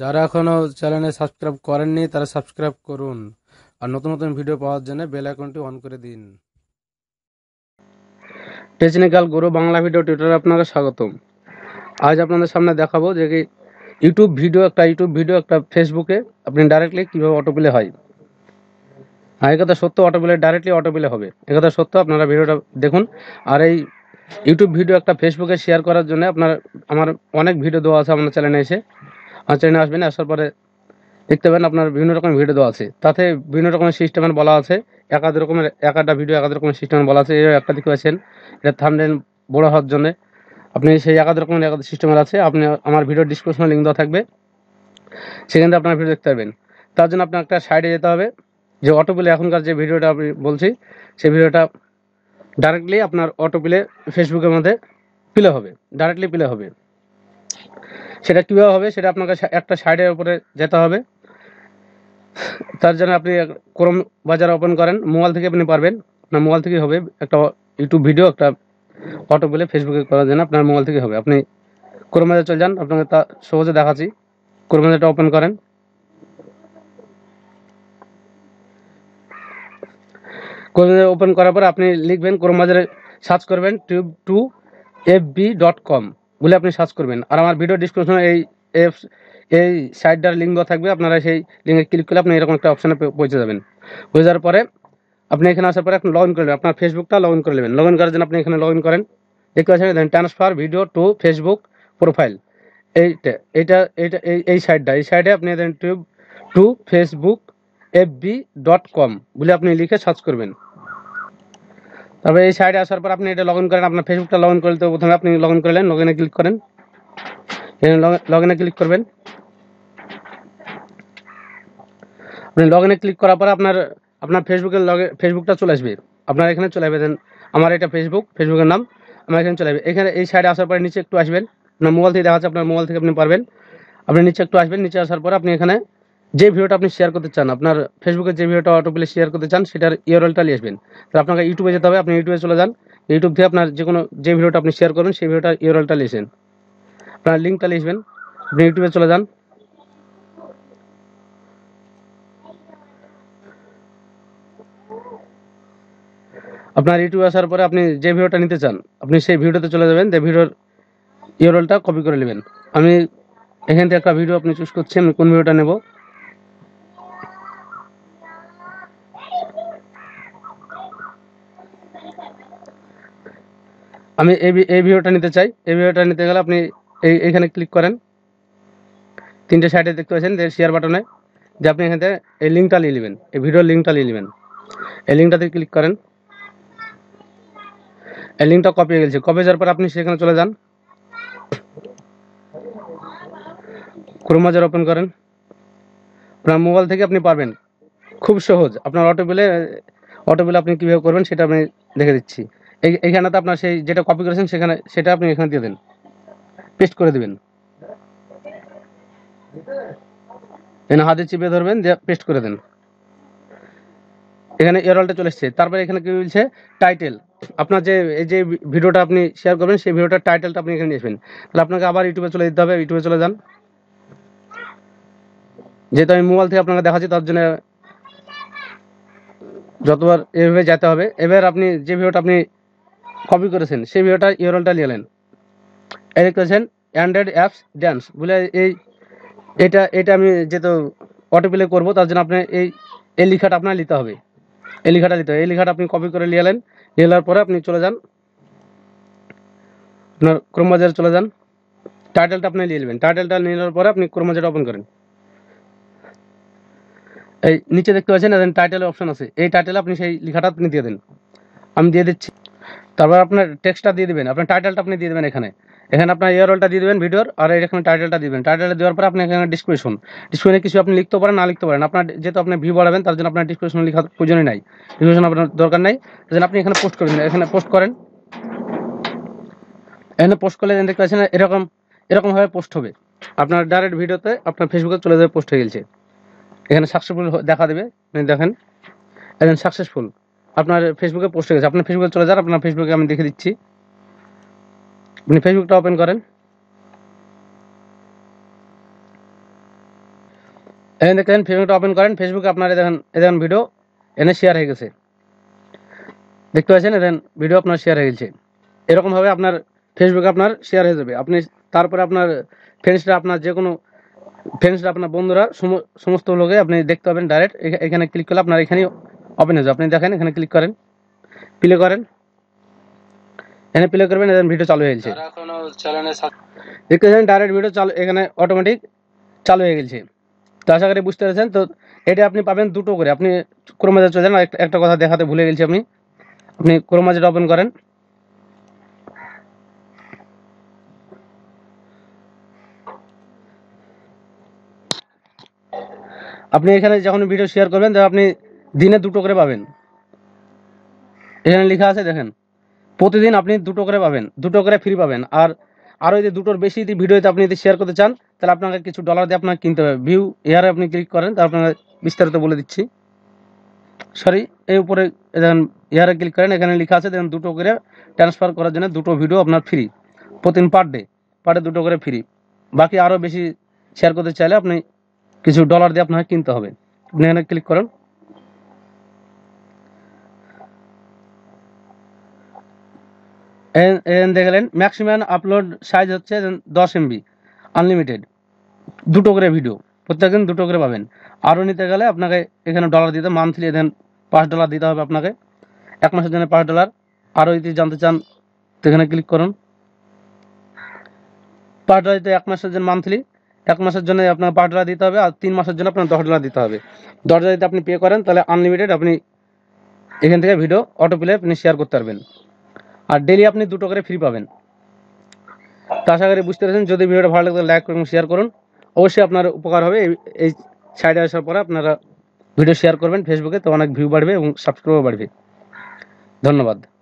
যারা এখনও চ্যানেলে সাবস্ক্রাইব করেননি তারা সাবস্ক্রাইব করুন আর নতুন নতুন ভিডিও পাওয়ার জন্য বেল আইকনটি অন করে দিন টেকনিক্যাল গুরু বাংলা ভিডিও টিউটোরিয়ালে আপনাকে স্বাগতম আজ আপনাদের সামনে দেখাবো যে কি ইউটিউব ভিডিও একটা ইউটিউব ভিডিও একটা ফেসবুকে আপনি ডাইরেক্টলি কীভাবে অটোপ্লে হয় হ্যাঁ একথা সত্য অটোপ্লে ডাইরেক্টলি অটোপ্লে হবে একথা সত্য আপনারা ভিডিওটা দেখুন আর এই ইউটিউব ভিডিও একটা ফেসবুকে শেয়ার করার জন্য আপনার আমার অনেক ভিডিও দেওয়া আছে আপনার চ্যানেলে এসে আমার চ্যানেলে আসবেন আসার পরে দেখতে পাবেন আপনার বিভিন্ন রকমের ভিডিও দেওয়া আছে তাতে বিভিন্ন রকমের সিস্টেমের বলা আছে আধ রকমের এক একটা ভিডিও একাধ রকমের সিস্টেম বলা আছে এর একটা দেখতে পাচ্ছেন এটা থামলেন বড় হওয়ার জন্য আপনি সেই একাধ রকমের এক সিস্টেমের আছে আপনি আমার ভিডিও ডিসক্রিপশনে লিঙ্ক দেওয়া থাকবে সেখান থেকে আপনার ভিডিও দেখতে পাবেন তার জন্য আপনার একটা সাইডে যেতে হবে যে অটো প্লে এখনকার যে ভিডিওটা আমি বলছি সেই ভিডিওটা ডাইরেক্টলি আপনার অটো প্লে ফেসবুকের মধ্যে পিলে হবে ডাইরেক্টলি পিলে হবে সেটা কীভাবে হবে সেটা আপনাকে একটা সাইডের উপরে যেতে হবে তার জন্য আপনি ক্রম বাজার ওপেন করেন মোবাইল থেকে আপনি পারবেন আপনার মোবাইল থেকে হবে একটা ইউটিউব ভিডিও একটা অটো বলে ফেসবুকে করার জন্য আপনার মোবাইল থেকে হবে আপনি ক্রম বাজার চলে যান আপনাকে তা সহজে দেখাচ্ছি ক্রম বাজারটা ওপেন করেন ক্রম বাজার ওপেন করার পর আপনি লিখবেন ক্রম বাজারে সার্চ করবেন tube to F B dot com বলে আপনি সার্চ করবেন আর আমার ভিডিও ডিসক্রিপশনে এই অ্যাপস এই সাইটটার লিঙ্ক থাকবে আপনারা সেই লিঙ্কে ক্লিক করলে আপনি এরকম একটা অপশানে পৌঁছে যাবেন পৌঁছে যাওয়ার পরে আপনি এখানে আসার পরে আপনি লগ ইন করে নেবেন আপনার ফেসবুকটা লগ ইন করে নেবেন লগ ইন করার জন্য আপনি এখানে লগ ইন করেন দেখতে পাচ্ছেন transfer video to Facebook profile এইটা এইটা এইটা এই এই সাইটটা এই সাইটে আপনি দেন to to Facebook F B dot com বলে আপনি লিখে সার্চ করবেন তবে এই সাইডে আসার পর আপনি এটা লগ ইন করেন আপনার ফেসবুকটা লগ ইন করলে তো প্রথমে আপনি লগ ইন করলেন লগ ইনে ক্লিক করেন লগ ইনে ক্লিক করবেন আপনি লগ ইনে ক্লিক করার পর আপনার আপনার ফেসবুকের লগে ফেসবুকটা চলে আসবে আপনার এখানে চলে আসবেন আমার এটা ফেসবুক ফেসবুকের নাম আমার এখানে চলে আসবে এখানে এই সাইডে আসার পরে নিচে একটু আসবেন আপনার মোবাইল থেকে দেখা যাচ্ছে আপনার মোবাইল থেকে আপনি পারবেন আপনি নিচে একটু আসবেন নিচে আসার পর আপনি এখানে যে ভিডিওটা আপনি শেয়ার করতে চান আপনার ফেসবুকে যে ভিডিওটা পেলে শেয়ার করতে চান সেটার ইউরএলটা নিয়ে আসবেন তাহলে আপনাকে ইউটিউবে যেতে হবে আপনি ইউটিউবে চলে যান ইউটিউব দিয়ে আপনার যে কোনো যে ভিডিওটা আপনি শেয়ার করবেন সেই ভিডিওটার নিয়ে লিখবেন আপনার লিঙ্কটা লিখবেন আপনি ইউটিউবে চলে যান আপনার ইউটিউবে আসার পরে আপনি যে ভিডিওটা নিতে চান আপনি সেই ভিডিওতে চলে যাবেন যে ভিডিওর ইউরএলটা কপি করে নেবেন আমি এখান থেকে একটা ভিডিও আপনি চুজ করছি আমি কোন ভিডিওটা নেব আমি এই ভিডিওটা নিতে চাই এই ভিডিওটা নিতে গেলে আপনি এই এইখানে ক্লিক করেন তিনটে সাইডে দেখতে পাচ্ছেন যে শেয়ার বাটনে যে আপনি এখান থেকে এই লিঙ্কটা নিয়ে নেবেন এই ভিডিওর লিঙ্কটা নিয়ে নেবেন এই লিঙ্কটাতে ক্লিক করেন এই লিঙ্কটা কপি হয়ে গেছে কপি যাওয়ার পর আপনি সেখানে চলে যান ক্রোমাজার ওপেন করেন আপনার মোবাইল থেকে আপনি পারবেন খুব সহজ আপনার অটো বিলে অটো বিলে আপনি কীভাবে করবেন সেটা আমি দেখে দিচ্ছি এইখানে তো আপনার সেই যেটা কপি করেছেন সেখানে সেটা আপনি এখানে দিয়ে দেন পেস্ট করে দেবেন এখানে হাতে চিপে ধরবেন পেস্ট করে দেন এখানে এরলটা চলে এসছে তারপরে এখানে কি বলছে টাইটেল আপনার যে এই যে ভিডিওটা আপনি শেয়ার করবেন সেই ভিডিওটার টাইটেলটা আপনি এখানে নিয়ে আসবেন তাহলে আপনাকে আবার ইউটিউবে চলে দিতে হবে ইউটিউবে চলে যান যেহেতু আমি মোবাইল থেকে আপনাকে দেখাচ্ছি তার জন্য যতবার এভাবে যেতে হবে এবার আপনি যে ভিডিওটা আপনি কপি করেছেন সেই ভিডিওটা ইউরলটা নিলেন এই করেছেন অ্যান্ড্রয়েড অ্যাপস ড্যান্স বলে এই এটা এটা আমি যেহেতু অটোপ্লে করবো তার জন্য আপনি এই এই লিখাটা আপনার নিতে হবে এই লিখাটা নিতে হবে এই লিখাটা আপনি কপি করে নিয়ে এলেন নিয়ে পরে আপনি চলে যান আপনার ক্রোমবাজারে চলে যান টাইটেলটা আপনি নিয়ে নেবেন টাইটেলটা নিয়ে নেওয়ার পরে আপনি ক্রমবাজার ওপেন করেন এই নিচে দেখতে পাচ্ছেন টাইটেলের অপশন আছে এই টাইটেল আপনি সেই লেখাটা আপনি দিয়ে দেন আমি দিয়ে দিচ্ছি তারপর আপনার টেক্সটটা দিয়ে দেবেন আপনার টাইটেলটা আপনি দিয়ে দেবেন এখানে এখানে আপনার ইয়ার রোলটা দিয়ে দেবেন ভিডিওর আর এখানে টাইটেলটা দিবেন টাইটেলটা দেওয়ার পর আপনি এখানে ডিসক্রিপশন ডিসক্রিপশনে কিছু আপনি লিখতে পারেন না লিখতে পারেন আপনার যেহেতু আপনি ভিউ বাড়াবেন তার জন্য আপনার ডিসক্রিপশন লেখার প্রয়োজনই নাই ডিসক্রিপশন আপনার দরকার নাই তার জন্য আপনি এখানে পোস্ট করবেন এখানে পোস্ট করেন এখানে পোস্ট করলে দেখতে পাচ্ছেন এরকম এরকমভাবে পোস্ট হবে আপনার ডাইরেক্ট ভিডিওতে আপনার ফেসবুকে চলে যাবে পোস্ট হয়ে গেছে এখানে সাকসেসফুল দেখা দেবে দেখেন একজন সাকসেসফুল আপনার ফেসবুকে পোস্ট হয়ে গেছে আপনার ফেসবুকে চলে যান আপনার ফেসবুকে আমি দেখে দিচ্ছি আপনি ফেসবুকটা ওপেন করেন এখানে দেখেন ফেসবুকটা ওপেন করেন ফেসবুকে আপনার দেখেন এ দেখেন ভিডিও এনে শেয়ার হয়ে গেছে দেখতে পাচ্ছেন দেখেন ভিডিও আপনার শেয়ার হয়ে গেছে এরকমভাবে আপনার ফেসবুকে আপনার শেয়ার হয়ে যাবে আপনি তারপরে আপনার ফ্রেন্ডসরা আপনার যে কোনো ফ্রেন্ডসরা আপনার বন্ধুরা সমস্ত লোকে আপনি দেখতে পাবেন ডাইরেক্ট এখানে ক্লিক করলে আপনার এখানেই ওপেন হয়ে যাবে আপনি দেখেন এখানে ক্লিক করেন প্লে করেন এখানে প্লে করবেন এখানে ভিডিও চালু হয়ে গেছে দেখতে ডাইরেক্ট ভিডিও চালু এখানে অটোমেটিক চালু হয়ে গেছে তো আশা করি বুঝতে পেরেছেন তো এটা আপনি পাবেন দুটো করে আপনি ক্রোমাজে চলে যান একটা কথা দেখাতে ভুলে গেছি আপনি আপনি ক্রোমাজেটা ওপেন করেন আপনি এখানে যখন ভিডিও শেয়ার করবেন তখন আপনি দিনে দুটো করে পাবেন এখানে লেখা আছে দেখেন প্রতিদিন আপনি দুটো করে পাবেন দুটো করে ফ্রি পাবেন আর আরও যদি দুটোর বেশি যদি ভিডিওতে আপনি যদি শেয়ার করতে চান তাহলে আপনাকে কিছু ডলার দিয়ে আপনাকে কিনতে হবে ভিউ এয়ারে আপনি ক্লিক করেন তা আপনাকে বিস্তারিত বলে দিচ্ছি সরি এই উপরে দেখেন এয়ারে ক্লিক করেন এখানে লেখা আছে দেখেন দুটো করে ট্রান্সফার করার জন্য দুটো ভিডিও আপনার ফ্রি প্রতিদিন পার ডে পার ডে দুটো করে ফ্রি বাকি আরও বেশি শেয়ার করতে চাইলে আপনি কিছু ডলার দিয়ে আপনাকে কিনতে হবে আপনি এখানে ক্লিক করেন দেখলেন ম্যাক্সিমাম আপলোড সাইজ হচ্ছে দশ এমবি আনলিমিটেড দুটো করে ভিডিও প্রত্যেকদিন দুটো করে পাবেন আরও নিতে গেলে আপনাকে এখানে ডলার দিতে মান্থলি এখানে পাঁচ ডলার দিতে হবে আপনাকে এক মাসের জন্য পাঁচ ডলার আরও যদি জানতে চান এখানে ক্লিক করুন পাঁচ ডলার দিতে এক মাসের জন্য মান্থলি এক মাসের জন্য আপনাকে পাঁচ ডলার দিতে হবে আর তিন মাসের জন্য আপনার দশ ডলার দিতে হবে দশ ডলার যদি আপনি পে করেন তাহলে আনলিমিটেড আপনি এখান থেকে ভিডিও অটো প্লে আপনি শেয়ার করতে পারবেন আর ডেলি আপনি দুটো করে ফ্রি পাবেন তো আশা করি বুঝতে পেরেছেন যদি ভিডিওটা ভালো লাগে লাইক করুন শেয়ার করুন অবশ্যই আপনার উপকার হবে এই সাইডে আসার পরে আপনারা ভিডিও শেয়ার করবেন ফেসবুকে তো অনেক ভিউ বাড়বে এবং সাবস্ক্রাইবও বাড়বে ধন্যবাদ